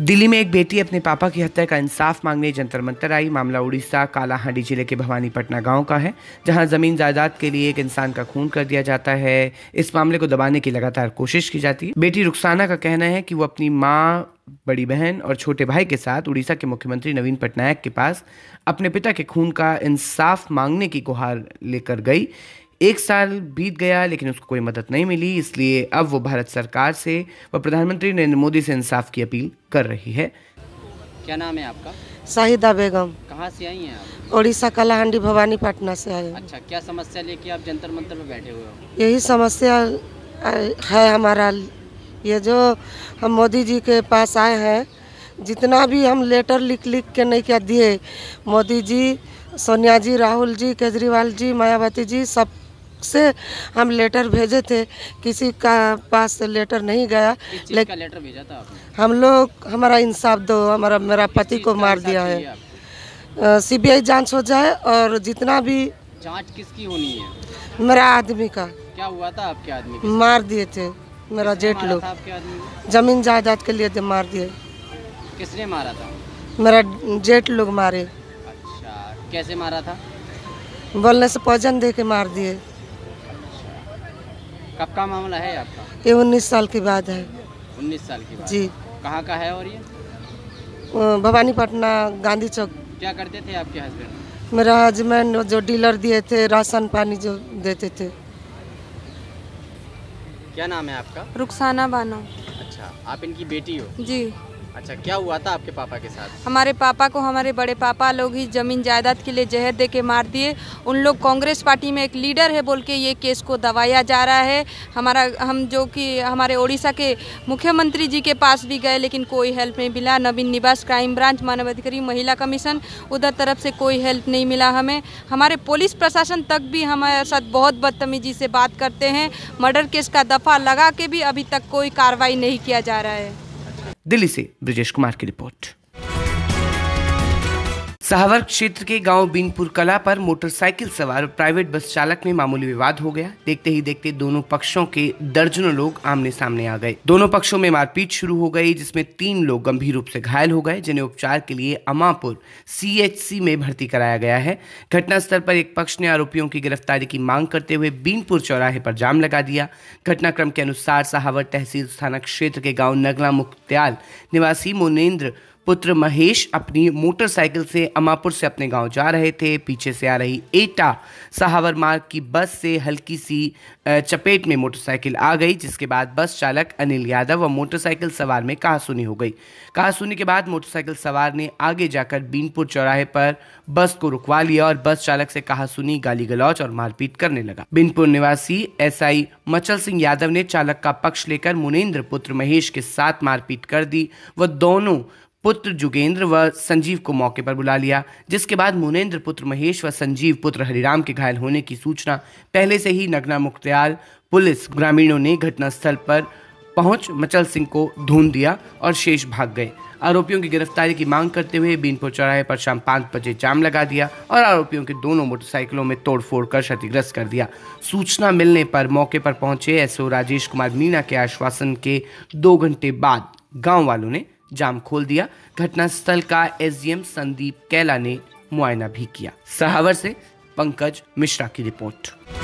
दिल्ली में एक बेटी अपने पापा की हत्या का इंसाफ मांगने जंतर मंतर आई मामला उड़ीसा कालाहांडी जिले के भवानी पटना गांव का है जहां जमीन जायदाद के लिए एक इंसान का खून कर दिया जाता है इस मामले को दबाने की लगातार कोशिश की जाती है बेटी रुखसाना का कहना है कि वो अपनी माँ बड़ी बहन और छोटे भाई के साथ उड़ीसा के मुख्यमंत्री नवीन पटनायक के पास अपने पिता के खून का इंसाफ मांगने की गुहार लेकर गई एक साल बीत गया लेकिन उसको कोई मदद नहीं मिली इसलिए अब वो भारत सरकार से व प्रधानमंत्री नरेंद्र मोदी से इंसाफ की अपील कर रही है क्या नाम है आपका शाहिदा बेगम कहाँ से आई हैं आप ओडिशा कालाहांडी भवानी पटना से आए अच्छा क्या समस्या लेके आप जंतर मंतर में बैठे हुए हो यही समस्या है हमारा ये जो हम मोदी जी के पास आए हैं जितना भी हम लेटर लिख लिख के नहीं क्या दिए मोदी जी सोनिया जी राहुल जी केजरीवाल जी मायावती जी सब से हम लेटर भेजे थे किसी का पास से लेटर नहीं गया लेकिन लेटर भेजा था आपने? हम लोग हमारा इंसाफ दो हमारा मेरा पति को मार दिया है सीबीआई जांच हो जाए और जितना भी जांच किसकी होनी है मेरा आदमी का क्या हुआ था आपके आदमी के मार दिए थे मेरा जेठ लोग जमीन जायदाद के लिए मार दिए किसने मारा था मेरा जेठ लोग मारे अच्छा कैसे मारा था बोलने से पॉइजन दे के मार दिए कब का मामला है आपका ये उन्नीस साल के बाद है उन्नीस साल के बाद जी कहाँ का है और ये भवानी पटना गांधी चौक क्या करते थे आपके हस्बैंड मेरा हजबैंड जो डीलर दिए थे राशन पानी जो देते थे क्या नाम है आपका रुखसाना बानो अच्छा आप इनकी बेटी हो जी अच्छा क्या हुआ था आपके पापा के साथ हमारे पापा को हमारे बड़े पापा लोग ही जमीन जायदाद के लिए जहर दे के मार दिए उन लोग कांग्रेस पार्टी में एक लीडर है बोल के ये केस को दबाया जा रहा है हमारा हम जो कि हमारे ओडिशा के मुख्यमंत्री जी के पास भी गए लेकिन कोई हेल्प नहीं मिला नवीन निवास क्राइम ब्रांच मानवाधिकारी महिला कमीशन उधर तरफ से कोई हेल्प नहीं मिला हमें हमारे पुलिस प्रशासन तक भी हमारे साथ बहुत बदतमीजी से बात करते हैं मर्डर केस का दफा लगा के भी अभी तक कोई कार्रवाई नहीं किया जा रहा है दिल्ली से ब्रजेश कुमार की रिपोर्ट सहावर क्षेत्र के गांव बीनपुर कला पर मोटरसाइकिल सवार प्राइवेट बस चालक में मामूली विवाद हो गया देखते ही देखते दोनों पक्षों के दर्जनों लोग आमने सामने आ गए दोनों पक्षों में मारपीट शुरू हो गई जिसमें तीन लोग गंभीर रूप से घायल हो गए जिन्हें उपचार के लिए अमापुर सी में भर्ती कराया गया है घटना स्थल पर एक पक्ष ने आरोपियों की गिरफ्तारी की मांग करते हुए बीनपुर चौराहे पर जाम लगा दिया घटनाक्रम के अनुसार सहावर तहसील थाना क्षेत्र के गाँव नगला मुख्तियाल निवासी मोनेन्द्र पुत्र महेश अपनी मोटरसाइकिल से अमापुर से अपने गांव जा रहे थे पीछे से आ रही एटा सहावर मार्ग की बस से हल्की सी चपेट में मोटरसाइकिल आ गई जिसके बाद बस चालक अनिल यादव व मोटरसाइकिल सवार में कहासुनी हो गई कहासुनी के बाद मोटरसाइकिल सवार ने आगे जाकर बीनपुर चौराहे पर बस को रुकवा लिया और बस चालक से कहासुनी गाली गलौच और मारपीट करने लगा बीनपुर निवासी एसआई मचल सिंह यादव ने चालक का पक्ष लेकर मुनेन्द्र पुत्र महेश के साथ मारपीट कर दी व दोनों पुत्र जुगेंद्र व संजीव को मौके पर बुला लिया जिसके बाद मुनेन्द्र पुत्र महेश व संजीव पुत्र हरिराम के घायल होने की सूचना पहले से ही नगना मुख्तियाल पुलिस ग्रामीणों ने घटनास्थल पर पहुंच मचल सिंह को ढूंढ दिया और शेष भाग गए आरोपियों की गिरफ्तारी की मांग करते हुए बीनपुर चौराहे पर शाम पाँच बजे जाम लगा दिया और आरोपियों के दोनों मोटरसाइकिलों में तोड़फोड़ कर क्षतिग्रस्त कर दिया सूचना मिलने पर मौके पर पहुंचे एसओ राजेश कुमार मीना के आश्वासन के दो घंटे बाद गांव वालों ने जाम खोल दिया घटनास्थल का एसडीएम संदीप कैला ने मुआयना भी किया सहावर से पंकज मिश्रा की रिपोर्ट